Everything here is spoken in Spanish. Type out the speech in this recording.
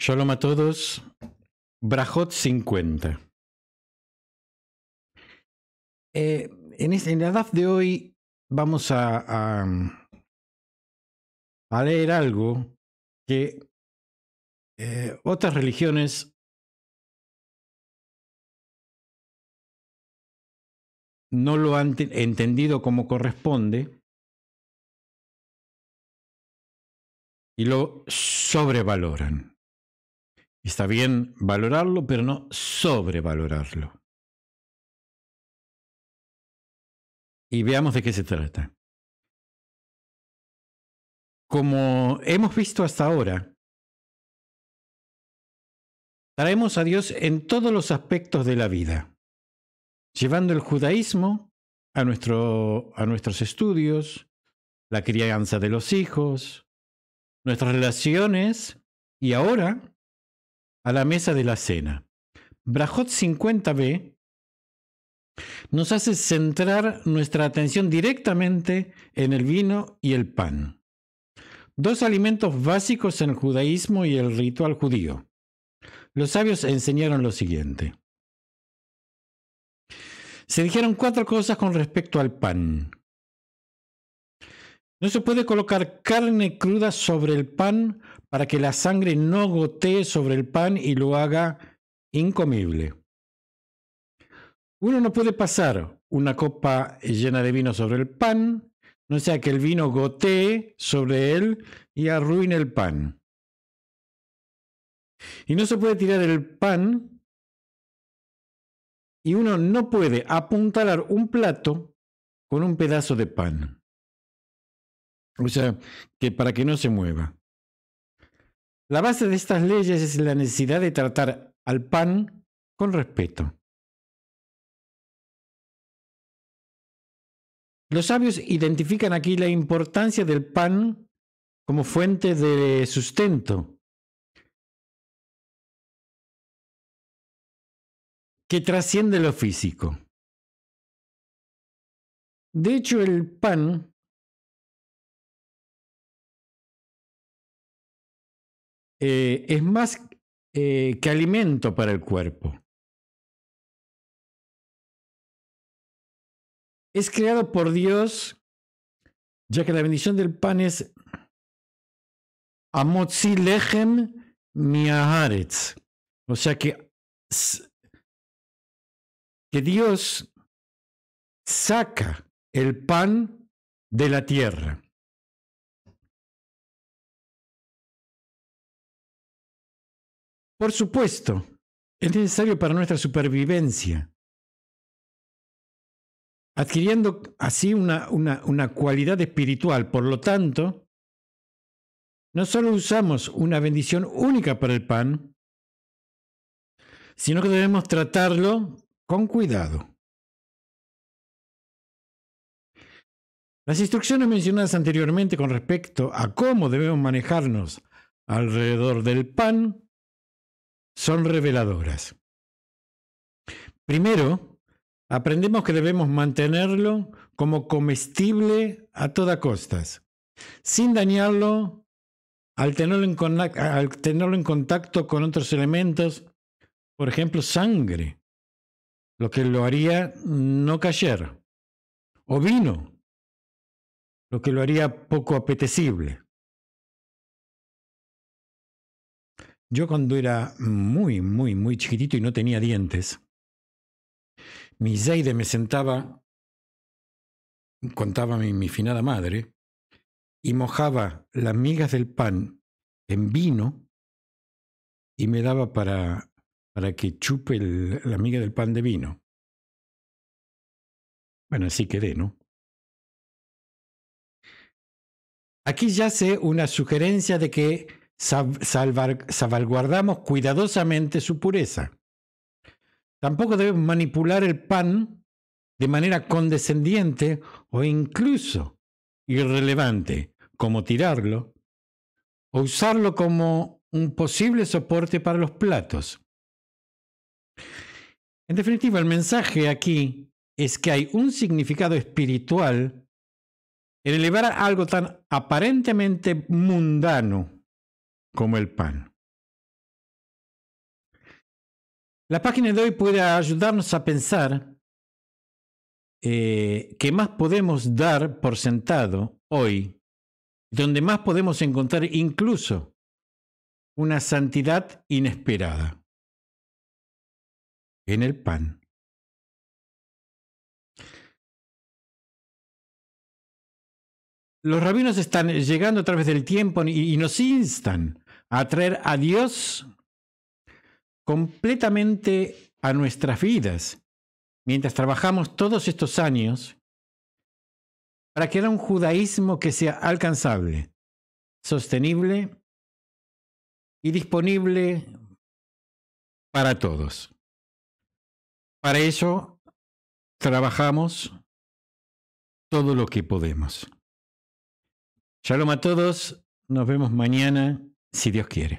Shalom a todos. Brajot 50. Eh, en, la DAF de hoy vamos a, leer algo que eh, otras religiones no lo han entendido como corresponde y lo sobrevaloran está bien valorarlo, pero no sobrevalorarlo. Y veamos de qué se trata. Como hemos visto hasta ahora, traemos a Dios en todos los aspectos de la vida, llevando el judaísmo a, a nuestros estudios, la crianza de los hijos, nuestras relaciones y ahora a la mesa de la cena. Brajot 50b nos hace centrar nuestra atención directamente en el vino y el pan, dos alimentos básicos en el judaísmo y el ritual judío. Los sabios enseñaron lo siguiente. Se dijeron cuatro cosas con respecto al pan. No se puede colocar carne cruda sobre el pan para que la sangre no gotee sobre el pan y lo haga incomible. Uno no puede pasar una copa llena de vino sobre el pan, no sea que el vino gotee sobre él y arruine el pan. Y no se puede tirar el pan y uno no puede apuntalar un plato con un pedazo de pan. O sea, que para que no se mueva. La base de estas leyes es la necesidad de tratar al pan con respeto. Los sabios identifican aquí la importancia del pan como fuente de sustento. que trasciende lo físico. De hecho, el pan Eh, es más eh, que alimento para el cuerpo. Es creado por Dios, ya que la bendición del pan es Amotzi Lechem Miaharetz. O sea que, que Dios saca el pan de la tierra. Por supuesto, es necesario para nuestra supervivencia, adquiriendo así una, una, cualidad espiritual. Por lo tanto, no solo usamos una bendición única para el pan, sino que debemos tratarlo con cuidado. Las instrucciones mencionadas anteriormente con respecto a cómo debemos manejarnos alrededor del pan son reveladoras. Primero, aprendemos que debemos mantenerlo como comestible a toda costas, sin dañarlo al tenerlo en, contacto con otros elementos, por ejemplo, sangre, lo que lo haría no cayer, o vino, lo que lo haría poco apetecible. Yo cuando era muy, muy, muy chiquitito y no tenía dientes, mi Zeide me sentaba, contaba mi, finada madre, y mojaba las migas del pan en vino y me daba para, para que chupe la miga del pan de vino. Bueno, así quedé, ¿no? Aquí ya sé una sugerencia de que salvaguardamos cuidadosamente su pureza. Tampoco debemos manipular el pan de manera condescendiente o incluso irrelevante, como tirarlo, o usarlo como un posible soporte para los platos. En definitiva, el mensaje aquí es que hay un significado espiritual en elevar algo tan aparentemente mundano como el pan. La página de hoy puede ayudarnos a pensar eh, qué que más podemos dar por sentado hoy, donde más podemos encontrar incluso una santidad inesperada en el pan. Los rabinos están llegando a través del tiempo y nos instan atraer a Dios completamente a nuestras vidas mientras trabajamos todos estos años para que haya un judaísmo que sea alcanzable, sostenible y disponible para todos. Para eso trabajamos todo lo que podemos. Shalom a todos, nos vemos mañana Sidi Occhieri.